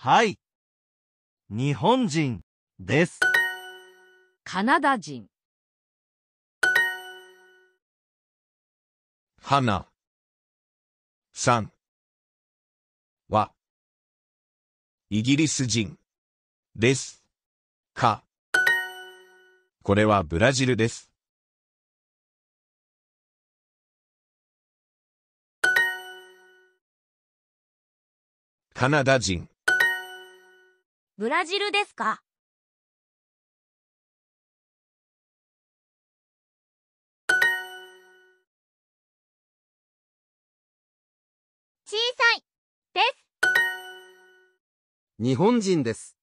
はい。日本人です。カナダ人。花さんはイギリス人ですかこれはブラジルです。カナダ人ブラジルですか小さいです。日本人です。